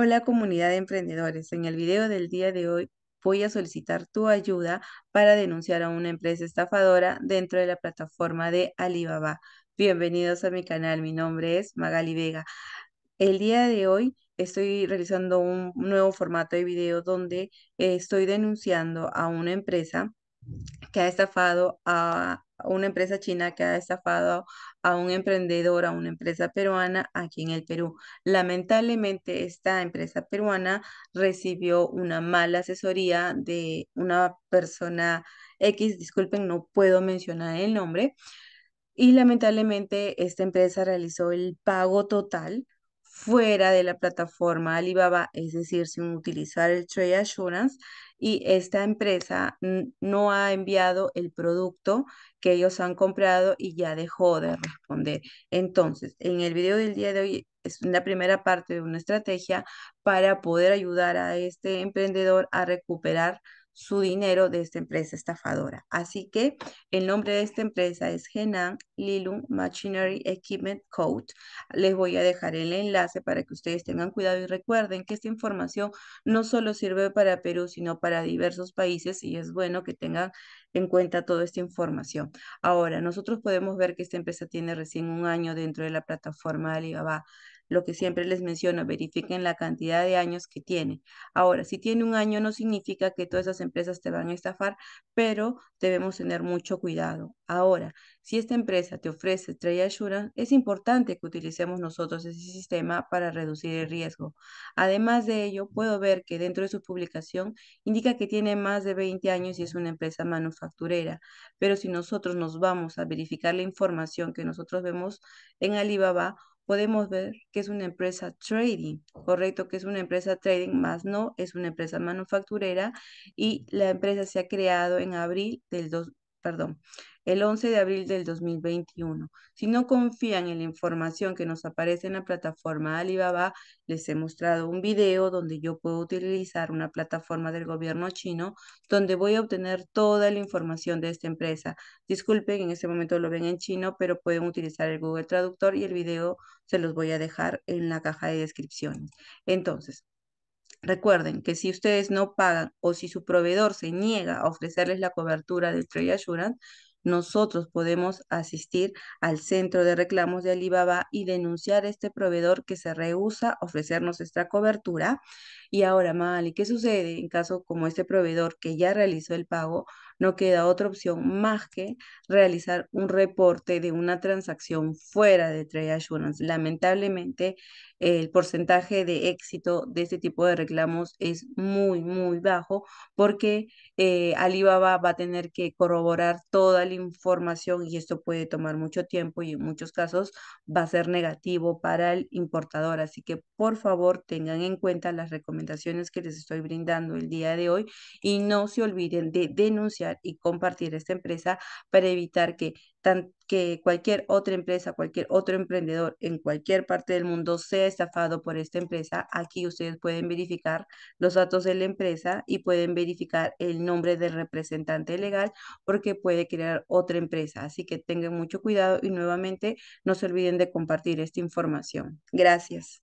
Hola comunidad de emprendedores, en el video del día de hoy voy a solicitar tu ayuda para denunciar a una empresa estafadora dentro de la plataforma de Alibaba. Bienvenidos a mi canal, mi nombre es Magali Vega. El día de hoy estoy realizando un nuevo formato de video donde eh, estoy denunciando a una empresa que ha estafado a una empresa china que ha estafado a un emprendedor, a una empresa peruana aquí en el Perú. Lamentablemente, esta empresa peruana recibió una mala asesoría de una persona X, disculpen, no puedo mencionar el nombre, y lamentablemente esta empresa realizó el pago total fuera de la plataforma Alibaba, es decir, sin utilizar el Trade Assurance, y esta empresa no ha enviado el producto que ellos han comprado y ya dejó de responder. Entonces, en el video del día de hoy es la primera parte de una estrategia para poder ayudar a este emprendedor a recuperar su dinero de esta empresa estafadora. Así que el nombre de esta empresa es Henan Lilum Machinery Equipment Code. Les voy a dejar el enlace para que ustedes tengan cuidado y recuerden que esta información no solo sirve para Perú, sino para diversos países y es bueno que tengan en cuenta toda esta información. Ahora, nosotros podemos ver que esta empresa tiene recién un año dentro de la plataforma de Alibaba. Lo que siempre les menciono, verifiquen la cantidad de años que tiene. Ahora, si tiene un año no significa que todas esas empresas te van a estafar, pero debemos tener mucho cuidado. Ahora, si esta empresa te ofrece Trade Assurance, es importante que utilicemos nosotros ese sistema para reducir el riesgo. Además de ello, puedo ver que dentro de su publicación indica que tiene más de 20 años y es una empresa manufacturera manufacturera. Pero si nosotros nos vamos a verificar la información que nosotros vemos en Alibaba, podemos ver que es una empresa trading, correcto, que es una empresa trading, más no es una empresa manufacturera y la empresa se ha creado en abril del, dos, perdón, el 11 de abril del 2021. Si no confían en la información que nos aparece en la plataforma Alibaba, les he mostrado un video donde yo puedo utilizar una plataforma del gobierno chino donde voy a obtener toda la información de esta empresa. Disculpen, en este momento lo ven en chino, pero pueden utilizar el Google Traductor y el video se los voy a dejar en la caja de descripciones. Entonces, Recuerden que si ustedes no pagan o si su proveedor se niega a ofrecerles la cobertura del Trade Assurance, nosotros podemos asistir al centro de reclamos de Alibaba y denunciar a este proveedor que se rehúsa a ofrecernos esta cobertura. Y ahora, Mali, ¿qué sucede en caso como este proveedor que ya realizó el pago? No queda otra opción más que realizar un reporte de una transacción fuera de Trade Assurance. Lamentablemente, el porcentaje de éxito de este tipo de reclamos es muy, muy bajo porque eh, Alibaba va a tener que corroborar toda información, y esto puede tomar mucho tiempo y en muchos casos va a ser negativo para el importador. Así que por favor tengan en cuenta las recomendaciones que les estoy brindando el día de hoy y no se olviden de denunciar y compartir esta empresa para evitar que tan, que cualquier otra empresa, cualquier otro emprendedor en cualquier parte del mundo sea estafado por esta empresa, aquí ustedes pueden verificar los datos de la empresa y pueden verificar el nombre del representante legal porque puede crear otra empresa. Así que tengan mucho cuidado y nuevamente no se olviden de compartir esta información. Gracias.